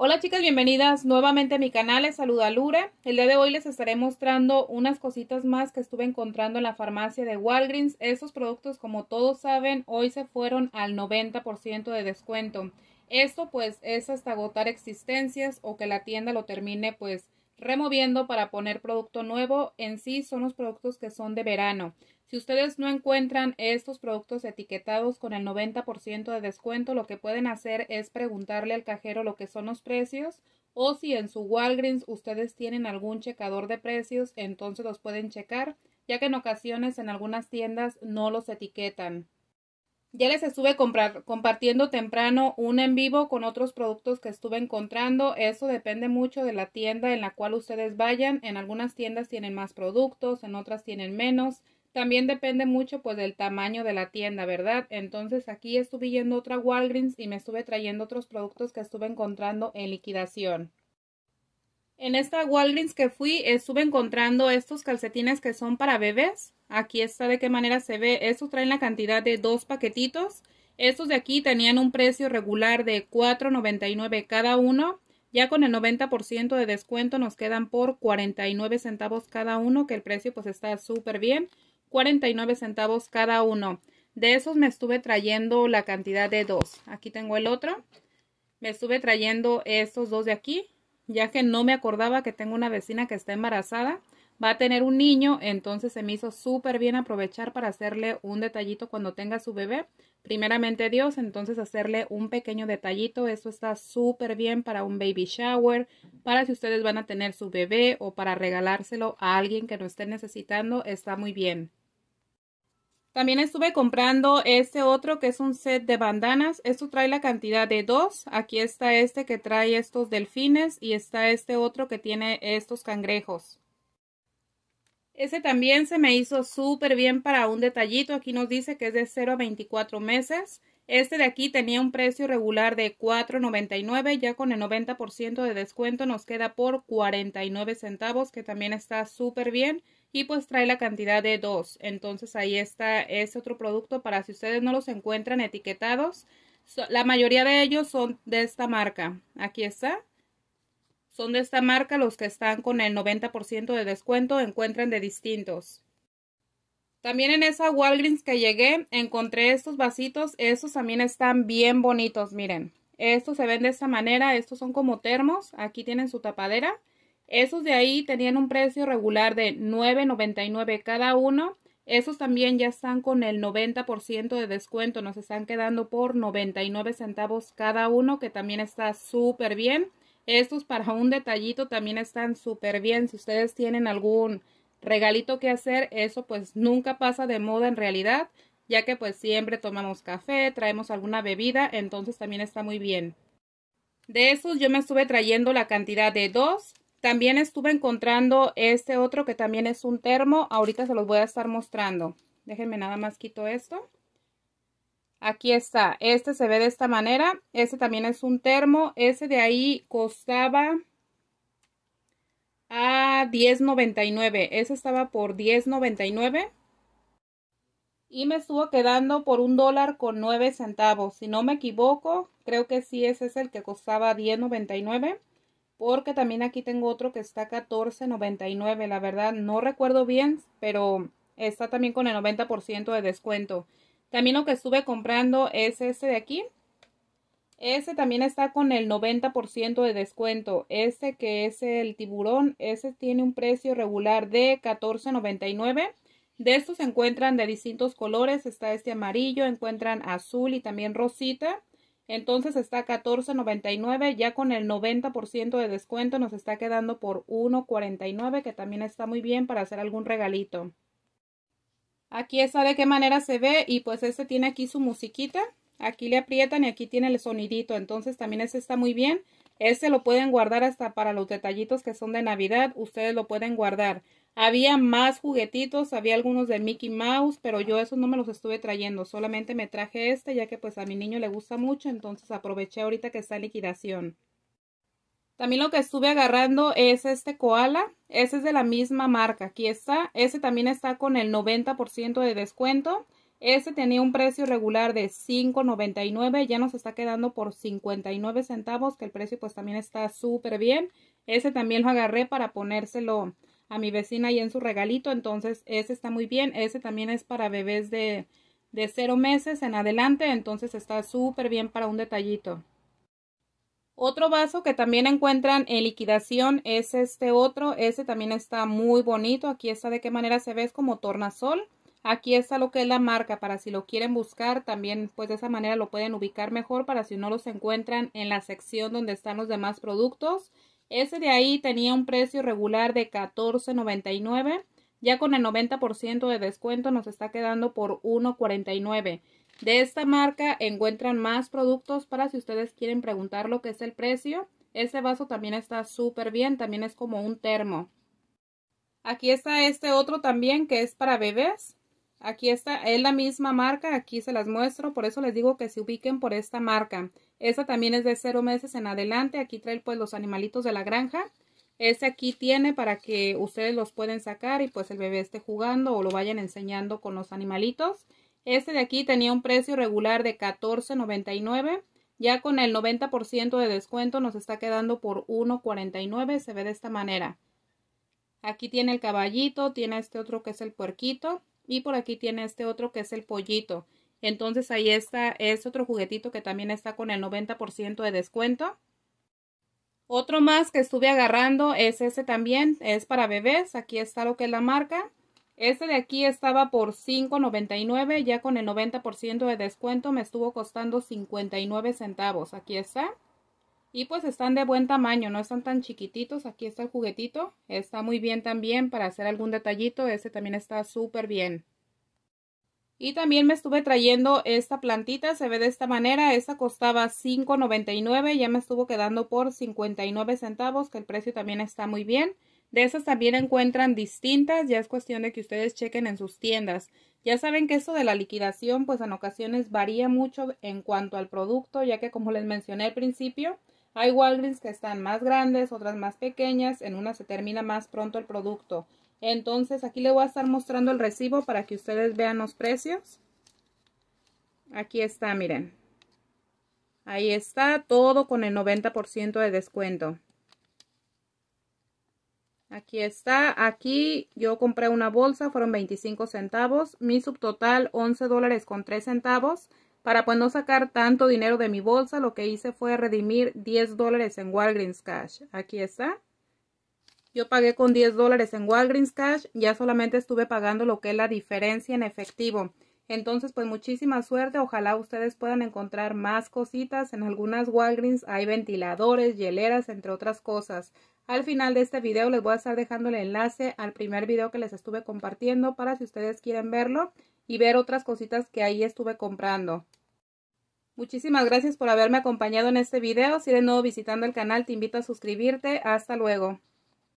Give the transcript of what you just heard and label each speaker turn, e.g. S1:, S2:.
S1: Hola chicas, bienvenidas nuevamente a mi canal, les saluda Lura. El día de hoy les estaré mostrando unas cositas más que estuve encontrando en la farmacia de Walgreens. Estos productos, como todos saben, hoy se fueron al 90% de descuento. Esto pues es hasta agotar existencias o que la tienda lo termine pues removiendo para poner producto nuevo. En sí son los productos que son de verano. Si ustedes no encuentran estos productos etiquetados con el 90% de descuento, lo que pueden hacer es preguntarle al cajero lo que son los precios o si en su Walgreens ustedes tienen algún checador de precios, entonces los pueden checar, ya que en ocasiones en algunas tiendas no los etiquetan. Ya les estuve compartiendo temprano un en vivo con otros productos que estuve encontrando. Eso depende mucho de la tienda en la cual ustedes vayan. En algunas tiendas tienen más productos, en otras tienen menos. También depende mucho pues del tamaño de la tienda, ¿verdad? Entonces aquí estuve yendo otra Walgreens y me estuve trayendo otros productos que estuve encontrando en liquidación. En esta Walgreens que fui estuve encontrando estos calcetines que son para bebés. Aquí está de qué manera se ve. Estos traen la cantidad de dos paquetitos. Estos de aquí tenían un precio regular de $4.99 cada uno. Ya con el 90% de descuento nos quedan por 49 centavos cada uno, que el precio pues está súper bien. 49 centavos cada uno. De esos me estuve trayendo la cantidad de dos. Aquí tengo el otro. Me estuve trayendo estos dos de aquí ya que no me acordaba que tengo una vecina que está embarazada, va a tener un niño, entonces se me hizo súper bien aprovechar para hacerle un detallito cuando tenga su bebé. Primeramente Dios, entonces hacerle un pequeño detallito, eso está súper bien para un baby shower, para si ustedes van a tener su bebé o para regalárselo a alguien que lo esté necesitando, está muy bien. También estuve comprando este otro que es un set de bandanas. Esto trae la cantidad de dos. Aquí está este que trae estos delfines y está este otro que tiene estos cangrejos. Ese también se me hizo súper bien para un detallito. Aquí nos dice que es de 0 a 24 meses. Este de aquí tenía un precio regular de $4.99. Ya con el 90% de descuento nos queda por nueve centavos que también está súper bien y pues trae la cantidad de dos. Entonces ahí está ese otro producto para si ustedes no los encuentran etiquetados. la mayoría de ellos son de esta marca. Aquí está. Son de esta marca los que están con el 90% de descuento, encuentran de distintos. También en esa Walgreens que llegué encontré estos vasitos, estos también están bien bonitos, miren. Estos se ven de esta manera, estos son como termos, aquí tienen su tapadera esos de ahí tenían un precio regular de 9.99 cada uno. Esos también ya están con el 90% de descuento, nos están quedando por 99 centavos cada uno, que también está súper bien. Estos para un detallito también están súper bien. Si ustedes tienen algún regalito que hacer, eso pues nunca pasa de moda en realidad, ya que pues siempre tomamos café, traemos alguna bebida, entonces también está muy bien. De esos yo me estuve trayendo la cantidad de dos también estuve encontrando este otro que también es un termo. Ahorita se los voy a estar mostrando. Déjenme nada más quito esto. Aquí está. Este se ve de esta manera. Este también es un termo. Ese de ahí costaba a 10.99. Ese estaba por 10.99. Y me estuvo quedando por un dólar con 9 centavos. Si no me equivoco, creo que sí ese es el que costaba 10.99 porque también aquí tengo otro que está 14.99, la verdad no recuerdo bien, pero está también con el 90% de descuento. También lo que estuve comprando es este de aquí. ese también está con el 90% de descuento. Este que es el tiburón, ese tiene un precio regular de $14.99. De estos se encuentran de distintos colores. Está este amarillo, encuentran azul y también rosita. Entonces está 14.99, ya con el 90% de descuento nos está quedando por 1.49, que también está muy bien para hacer algún regalito. Aquí está de qué manera se ve y pues este tiene aquí su musiquita. Aquí le aprietan y aquí tiene el sonidito, entonces también este está muy bien. Este lo pueden guardar hasta para los detallitos que son de Navidad, ustedes lo pueden guardar. Había más juguetitos, había algunos de Mickey Mouse, pero yo esos no me los estuve trayendo, solamente me traje este ya que pues a mi niño le gusta mucho, entonces aproveché ahorita que está en liquidación. También lo que estuve agarrando es este koala, ese es de la misma marca, aquí está, ese también está con el 90% de descuento. Este tenía un precio regular de $5.99, ya nos está quedando por 59 centavos, que el precio pues también está súper bien. Ese también lo agarré para ponérselo a mi vecina y en su regalito. Entonces, ese está muy bien. Ese también es para bebés de, de cero meses en adelante. Entonces, está súper bien para un detallito. Otro vaso que también encuentran en liquidación es este otro. ese también está muy bonito. Aquí está de qué manera se ve. Es como tornasol. Aquí está lo que es la marca para si lo quieren buscar. También pues de esa manera lo pueden ubicar mejor para si no los encuentran en la sección donde están los demás productos. Ese de ahí tenía un precio regular de $14.99. Ya con el 90% de descuento nos está quedando por $1.49. De esta marca encuentran más productos para si ustedes quieren preguntar lo que es el precio. Este vaso también está súper bien, también es como un termo. Aquí está este otro también que es para bebés. Aquí está, es la misma marca, aquí se las muestro, por eso les digo que se ubiquen por esta marca. Esta también es de 0 meses en adelante, aquí trae pues los animalitos de la granja. Este aquí tiene para que ustedes los pueden sacar y pues el bebé esté jugando o lo vayan enseñando con los animalitos. Este de aquí tenía un precio regular de $14.99. Ya con el 90% de descuento nos está quedando por $1.49. Se ve de esta manera. Aquí tiene el caballito, tiene este otro que es el puerquito. Y por aquí tiene este otro que es el pollito. Entonces ahí está, es otro juguetito que también está con el 90% de descuento. Otro más que estuve agarrando es ese también, es para bebés, aquí está lo que es la marca. Este de aquí estaba por $5.99, ya con el 90% de descuento me estuvo costando 59 centavos, aquí está. Y pues están de buen tamaño, no están tan chiquititos. Aquí está el juguetito. Está muy bien también para hacer algún detallito. Este también está súper bien. Y también me estuve trayendo esta plantita, se ve de esta manera, esta costaba $5.99, ya me estuvo quedando por 59 centavos, que el precio también está muy bien. De esas también encuentran distintas, ya es cuestión de que ustedes chequen en sus tiendas. Ya saben que esto de la liquidación pues en ocasiones varía mucho en cuanto al producto, ya que como les mencioné al principio, hay Walgreens que están más grandes, otras más pequeñas, en una se termina más pronto el producto. Entonces aquí le voy a estar mostrando el recibo para que ustedes vean los precios. Aquí está, miren. Ahí está, todo con el 90% de descuento. Aquí está, aquí yo compré una bolsa, fueron 25 centavos. Mi subtotal 11 dólares con 3 centavos. Para pues no sacar tanto dinero de mi bolsa, lo que hice fue redimir 10 dólares en Walgreens Cash. Aquí está. Yo pagué con 10 dólares en Walgreens Cash, ya solamente estuve pagando lo que es la diferencia en efectivo. Entonces, pues muchísima suerte, ojalá ustedes puedan encontrar más cositas. En algunas Walgreens hay ventiladores, hieleras, entre otras cosas. Al final de este video les voy a estar dejando el enlace al primer video que les estuve compartiendo para si ustedes quieren verlo y ver otras cositas que ahí estuve comprando. Muchísimas gracias por haberme acompañado en este video. Si de nuevo visitando el canal, te invito a suscribirte. Hasta luego.